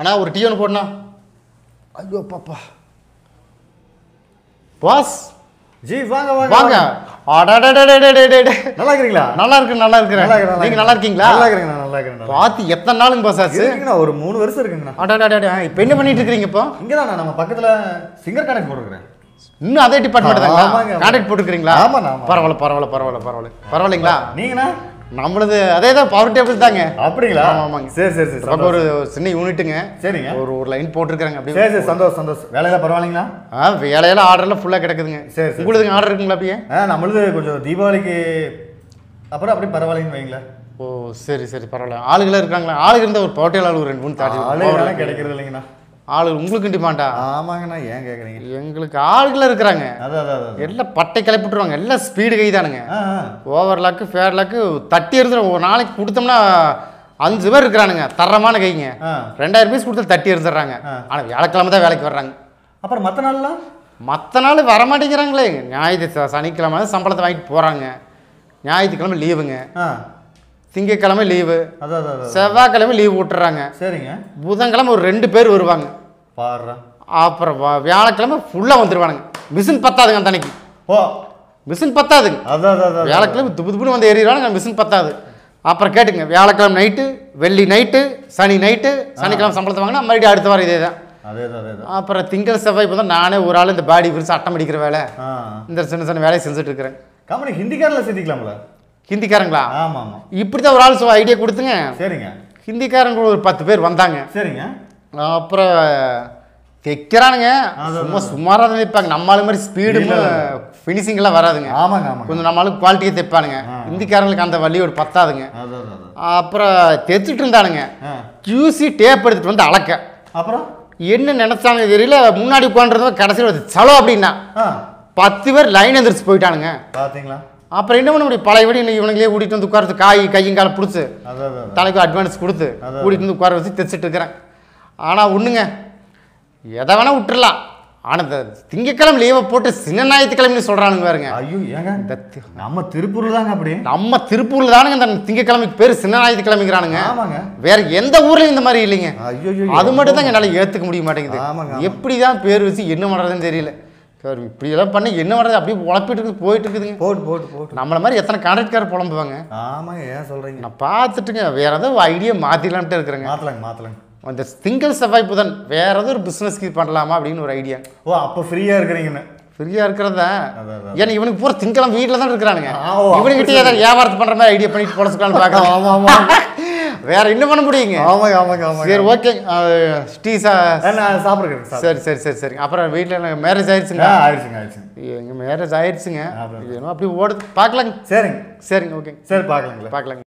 அண்ணா ஒரு டீ ஒன்று போடணா ஐயோ பாப்பா பாஸ் ஜி வாங்க வாங்க வாங்க நல்லா நல்லா நல்லா நீங்க நல்லா இருக்கீங்களா நல்லா நல்லா இருக்கிறேன் எத்தனை நாளுங்க பாஸ் ஆச்சு ஒரு மூணு வருஷம் இருக்குங்கண்ணா இப்போ என்ன நம்ம சிங்கர் இன்னும் அதே தான் பரவாயில்ல பரவாயில்ல பரவாயில்ல பரவாயில்ல பரவாயில்லைங்களா நம்மளது அதே தான் பவர் டேபிள் தாங்க அப்படிங்களா ஆமாங்க சரி சரி சரி ரொம்ப ஒரு சின்ன யூனிட்டுங்க சரிங்க ஒரு ஒரு லைன் போட்டிருக்காங்க அப்படியே சரி சரி சந்தோஷம் சந்தோஷம் வேலையெல்லாம் பரவாயில்லைங்களா ஆ வேலையெல்லாம் ஆர்டர்லாம் ஃபுல்லாக கிடக்குதுங்க சரி உங்களுக்கு ஆர்டர் இருக்குங்களா அப்படியே ஆ நம்மளது கொஞ்சம் தீபாவளிக்கு அப்புறம் அப்படியே பரவாயில்லைங்க வைங்களேன் ஓ சரி சரி பரவாயில்ல ஆளுகளாக இருக்காங்களா ஆளுங்க இருந்தால் ஒரு பவர் டேபிள் ஆளு ரெண்டு மூணு தாடி ஆளுகளாம் கிடைக்கிறது இல்லைங்கண்ணா ஆளு உங்களுக்கு டிமாண்டா ஆமாங்கண்ணா ஏன் கேட்குறீங்க எங்களுக்கு ஆளுகள் இருக்கிறாங்க எல்லாம் பட்டை கிளப்பிட்டுருவாங்க எல்லாம் ஸ்பீடு கை தானுங்க ஓவர் லாக்கு ஃபேர் லாக்கு தட்டி இருந்துடும் ஒரு நாளைக்கு கொடுத்தோம்னா அஞ்சு பேர் இருக்கிறானுங்க தரமான கைங்க ரெண்டாயிரம் பீஸ் கொடுத்து தட்டி இருந்துடுறாங்க ஆனால் வியாழக்கிழமை தான் வேலைக்கு வர்றாங்க அப்புறம் மற்ற நாள்லாம் மற்ற நாள் வரமாட்டேங்கிறாங்களே ஞாயிற்று சனிக்கிழமை சம்பளத்தை வாங்கிட்டு போகிறாங்க ஞாயிற்றுக்கிழமை லீவுங்க திங்கக்கிழமை லீவு செவ்வாய்க்கிழமை லீவு விட்டுறாங்க சரிங்க புதன்கிழமை ஒரு ரெண்டு பேர் வருவாங்க பாடுறேன் அப்புறம் வியாழக்கிழமை ஃபுல்லாக வந்துடுவானுங்க மிஷின் பத்தாதுங்க அந்த அன்னைக்கு ஓ மிஷின் பத்தாதுங்க அதான் அதான் வியாழக்கிழமை துப்பு துப்புனு வந்து ஏறிடுவானுங்க மிஷின் பத்தாது அப்புறம் கேட்டுங்க வியாழக்கிழமை நைட்டு வெள்ளி நைட்டு சனி நைட்டு சனிக்கிழமை சம்பளத்தை வாங்கினா மறுபடியும் அடுத்த வாரம் இதே தான் அப்புறம் திங்கள் செவ்வாய் இப்போ தான் நானே ஒரு ஆள் இந்த பாடி பிரிச்சு அட்டம் அடிக்கிற வேலை இந்த சின்ன சின்ன வேலையை செஞ்சுட்டு இருக்கிறேன் கம்பெனி ஹிந்திக்காரில் சேர்த்திக்கலாம்ல ஹிந்திக்காரங்களா ஆமாம் இப்படி தான் ஒரு ஆள் ஐடியா கொடுத்துங்க சரிங்க ஹிந்திக்காரங்க ஒரு பத்து பேர் வந்தாங்க சரிங்க அப்புறம் தைக்கிறானுங்க சும்மா சுமாராக தான் தைப்பாங்க நம்மளால மாதிரி ஸ்பீடு ஃபினிஷிங்லாம் வராதுங்க ஆமாங்க ஆமாம் கொஞ்சம் நம்மளுக்கு குவாலிட்டியாக தைப்பானுங்க இந்திக்காரங்களுக்கு அந்த வழி ஒரு பத்தாதுங்க அப்புறம் தைச்சிட்டு இருந்தானுங்க ஜூசி டேப் எடுத்துகிட்டு வந்து அளக்க அப்புறம் என்ன நினச்சாங்க தெரியல முன்னாடி உட்காந்துருந்தவங்க கடைசியில் வந்து செலவு அப்படின்னா பத்து பேர் லைன் எந்திரிச்சு போயிட்டானுங்க பார்த்தீங்களா அப்புறம் என்ன பண்ண முடியும் பழையபடி இன்னைக்கு இவனுங்களே கூட்டிகிட்டு வந்து உட்காரத்து காய் கையும் காலை பிடிச்சி தலைக்கு அட்வான்ஸ் கொடுத்து கூட்டிகிட்டு வந்து உட்கார வச்சு தைச்சிட்டு இருக்கிறேன் ஆனால் ஒன்றுங்க எதை வேணால் விட்டுடலாம் ஆனால் இந்த திங்கக்கிழமை லீவை போட்டு சின்ன ஞாயிற்றுக்கிழமைன்னு சொல்கிறானுங்க பாருங்க ஐயோ ஏங்க இந்த நம்ம திருப்பூரில் தாங்க அப்படி நம்ம திருப்பூரில் தானுங்க இந்த திங்கக்கிழமைக்கு பேர் சின்ன ஞாயிற்றுக்கிழமைங்கிறானுங்க ஆமாங்க வேற எந்த ஊர்லேயும் இந்த மாதிரி இல்லைங்க ஐயோ அது மட்டும் தான் என்னால் ஏற்றுக்க முடிய மாட்டேங்குது ஆமாங்க எப்படி தான் பேர் வச்சு என்ன பண்ணுறதுன்னு தெரியல சார் இப்படியெல்லாம் பண்ணி என்ன பண்ணுறது அப்படியே உழப்பிட்டு இருக்குது போயிட்டு இருக்குதுங்க போட்டு போட்டு போட்டு நம்மளை மாதிரி எத்தனை கான்ட்ராக்டர் புலம்புவாங்க ஆமாங்க ஏன் சொல்கிறீங்க நான் பார்த்துட்டுங்க வேறு ஏதாவது ஐடியா மாற்றிடலான்ட்டு இருக்கிறேங்க மாற்றலாங்க மாற்றலாங்க அந்த திங்கள் செவ்வாய் புதன் வேற ஏதாவது ஒரு பிஸ்னஸ்க்கு பண்ணலாமா அப்படின்னு ஒரு ஐடியா ஓ அப்போ ஃப்ரீயாக இருக்கிறீங்கன்னு ஃப்ரீயாக இருக்கிறத ஏன்னா இவனுக்கு பூரா திங்கெல்லாம் வீட்டில் தான் இருக்கிறானுங்க இவனுக்கிட்டே ஏதாவது வியாபாரத்து பண்ணுற மாதிரி ஐடியா பண்ணிட்டு பொழைச்சிக்கலாம்னு பார்க்கலாம் ஆமாம் ஆமாம் வேற என்ன பண்ண முடியுங்க ஆமாங்க ஆமாங்க ஆமாம் சரி ஓகே டீ சா நான் சரி சரி சரி சரி அப்புறம் வீட்டில் எனக்கு மேரேஜ் ஆயிடுச்சுங்க ஆயிடுச்சுங்க ஆயிடுச்சுங்க எங்கள் மேரேஜ் ஆயிடுச்சுங்க அப்படியே ஓடு பார்க்கலாங்க சரிங்க சரிங்க ஓகே சரி பார்க்கலாங்க பார்க்கலாங்க